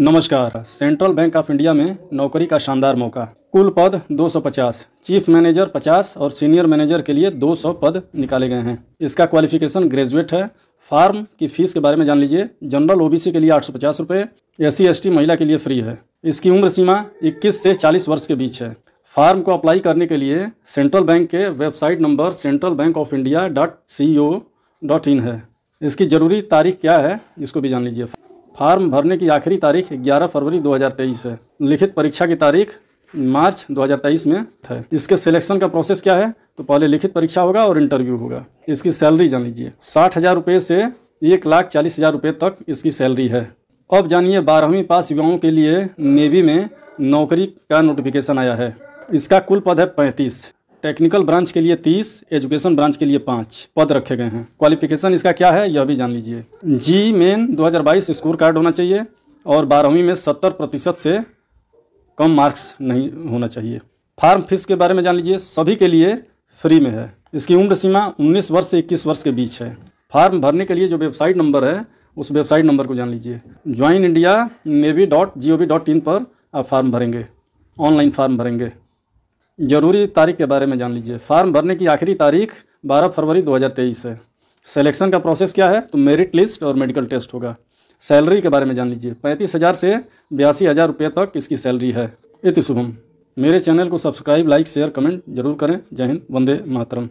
नमस्कार central Bank of India में नौकरी का शानदार मौका कुल पद 250, चीफ मैनेजर 50 और सीनियर मैनेजर के लिए 200 पद निकाले गए हैं इसका क्वालिफिकेशन ग्रेजुएट है फार्म की फीस के बारे में जान लीजिए जनरल ओबीसी के लिए आठ सौ पचास रुपये एस सी महिला के लिए फ्री है इसकी उम्र सीमा इक्कीस से चालीस वर्ष के बीच है फार्म को अप्लाई करने के लिए सेंट्रल बैंक के website number Central Bank of India dot C O dot in है इसकी ज़रूरी तारीख क्या है इसको भी जान लीजिए फार्म भरने की आखिरी तारीख 11 फरवरी 2023 है लिखित परीक्षा की तारीख मार्च 2023 में है इसके सिलेक्शन का प्रोसेस क्या है तो पहले लिखित परीक्षा होगा और इंटरव्यू होगा इसकी सैलरी जान लीजिए साठ हज़ार रुपये से एक लाख चालीस हज़ार रुपये तक इसकी सैलरी है अब जानिए बारहवीं पास युवाओं के लिए नेवी में नौकरी का नोटिफिकेशन आया है इसका कुल पद है पैंतीस टेक्निकल ब्रांच के लिए तीस एजुकेशन ब्रांच के लिए पाँच पद रखे गए हैं क्वालिफिकेशन इसका क्या है यह भी जान लीजिए जी मेन 2022 स्कोर कार्ड होना चाहिए और बारहवीं में सत्तर प्रतिशत से कम मार्क्स नहीं होना चाहिए फार्म फीस के बारे में जान लीजिए सभी के लिए फ्री में है इसकी उम्र सीमा 19 वर्ष से इक्कीस वर्ष के बीच है फार्म भरने के लिए जो वेबसाइट नंबर है उस वेबसाइट नंबर को जान लीजिए join India navy dot G O V dot in पर आप फार्म भरेंगे ऑनलाइन फार्म भरेंगे ज़रूरी तारीख के बारे में जान लीजिए फार्म भरने की आखिरी तारीख 12 फरवरी 2023 है सिलेक्शन का प्रोसेस क्या है तो मेरिट लिस्ट और मेडिकल टेस्ट होगा सैलरी के बारे में जान लीजिए पैंतीस हज़ार से बयासी हज़ार रुपये तक इसकी सैलरी है इति शुभम मेरे चैनल को सब्सक्राइब लाइक शेयर कमेंट जरूर करें जय हिंद वंदे मातरम